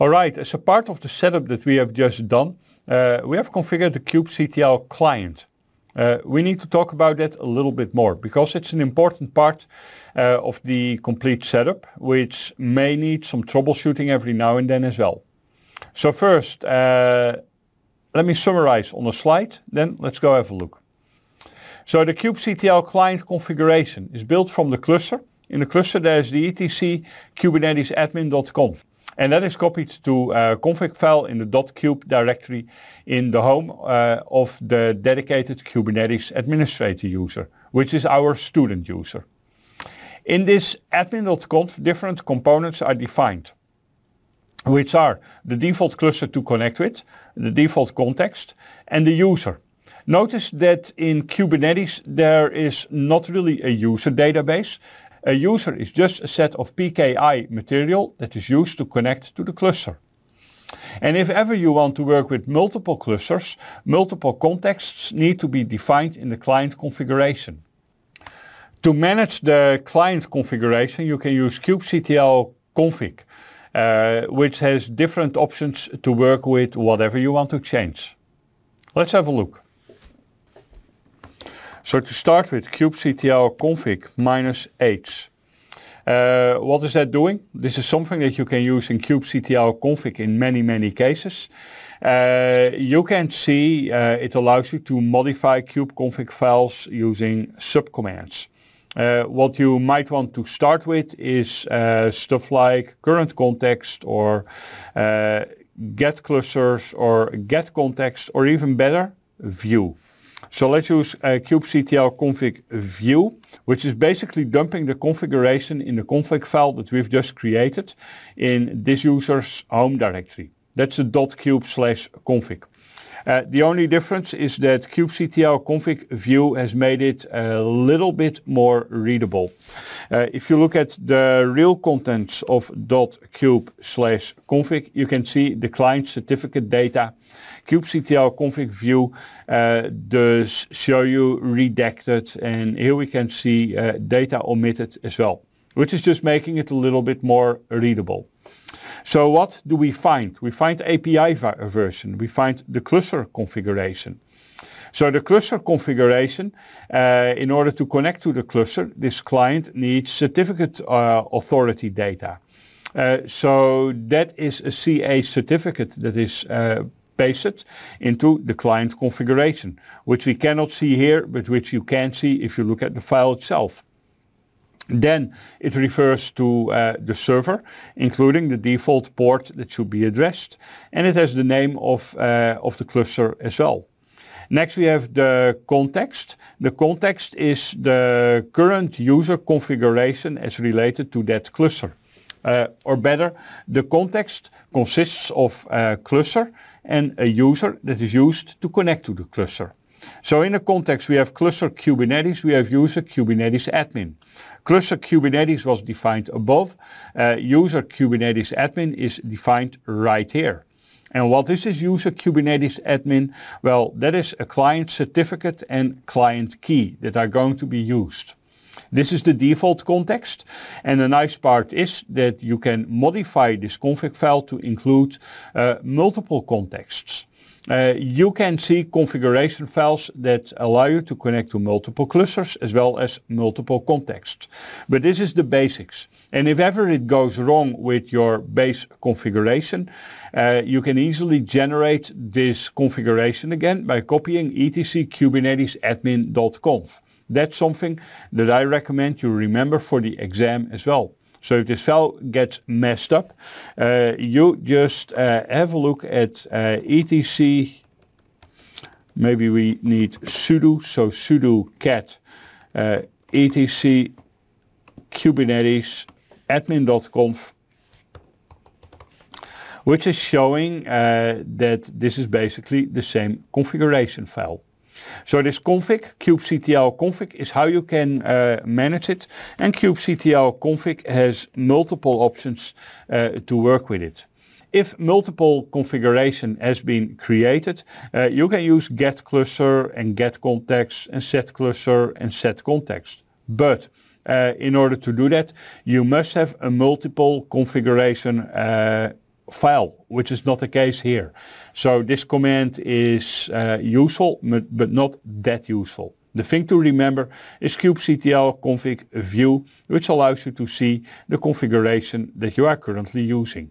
All right, as a part of the setup that we have just done, uh, we have configured the kubectl client. Uh, we need to talk about that a little bit more because it's an important part uh, of the complete setup which may need some troubleshooting every now and then as well. So first, uh, let me summarize on a slide, then let's go have a look. So the kubectl client configuration is built from the cluster. In the cluster there's the etc kubernetes and that is copied to a eh, config file in the .cube directory in the home uh, of the dedicated Kubernetes administrator user, which is our student user. In this admin.conf, different components are defined, which are the default cluster to connect with, the default context, and the user. Notice that in Kubernetes there is not really a user database. A user is just a set of PKI material that is used to connect to the cluster. And if ever you want to work with multiple clusters, multiple contexts need to be defined in the client configuration. To manage the client configuration, you can use kubectl config, uh, which has different options to work with whatever you want to change. Let's have a look. So to start with, kubectl config minus h. Uh, what is that doing? This is something that you can use in kubectl config in many, many cases. Uh, you can see uh, it allows you to modify kubeconfig files using subcommands. Uh, what you might want to start with is stuff like current context or get clusters or get context or even better, view. So let's use a uh, kubectl config view, which is basically dumping the configuration in the config file that we've just created in this user's home directory. That's a .cube slash config. Uh, the only difference is that kubectl config view has made it a little bit more readable. Uh, if you look at the real contents of .cube slash config, you can see the client certificate data. kubectl config view uh, does show you redacted and here we can see data omitted as well, which is just making it a little bit more readable. So what do we find? We find API version. We find the cluster configuration. So the cluster configuration, uh, in order to connect to the cluster, this client needs certificate uh, authority data. Uh, so that is a CA certificate that is uh, pasted into the client configuration, which we cannot see here, but which you can see if you look at the file itself. Then it refers to uh, the server, including the default port that should be addressed, and it has the name of, uh, of the cluster as well. Next we have the context. The context is the current user configuration as related to that cluster. Uh, or better, the context consists of a cluster and a user that is used to connect to the cluster. So in the context, we have cluster Kubernetes, we have user Kubernetes admin. Cluster Kubernetes was defined above. Uh, user Kubernetes admin is defined right here. And what is this user Kubernetes admin? Well, that is a client certificate and client key that are going to be used. This is the default context. And the nice part is that you can modify this config file to include uh, multiple contexts. Uh, you can see configuration files that allow you to connect to multiple clusters as well as multiple contexts. But this is the basics. And if ever it goes wrong with your base configuration, uh, you can easily generate this configuration again by copying etc kubernetes admin.conf. That's something that I recommend you remember for the exam as well. So if this file gets messed up, uh, you just uh, have a look at uh, eh, etc. Maybe we need sudo, so sudo cat etc kubernetes admin.conf which is showing that this is basically the same configuration file. So this config, kubectl config, is how you can uh, manage it. And kubectl config has multiple options uh, to work with it. If multiple configuration has been created, uh, you can use get cluster and get context and set cluster and set context. But uh, in order to do that, you must have a multiple configuration uh, file, which is not the case here. So this command is uh, useful, but, but not that useful. The thing to remember is kubectl config view, which allows you to see the configuration that you are currently using.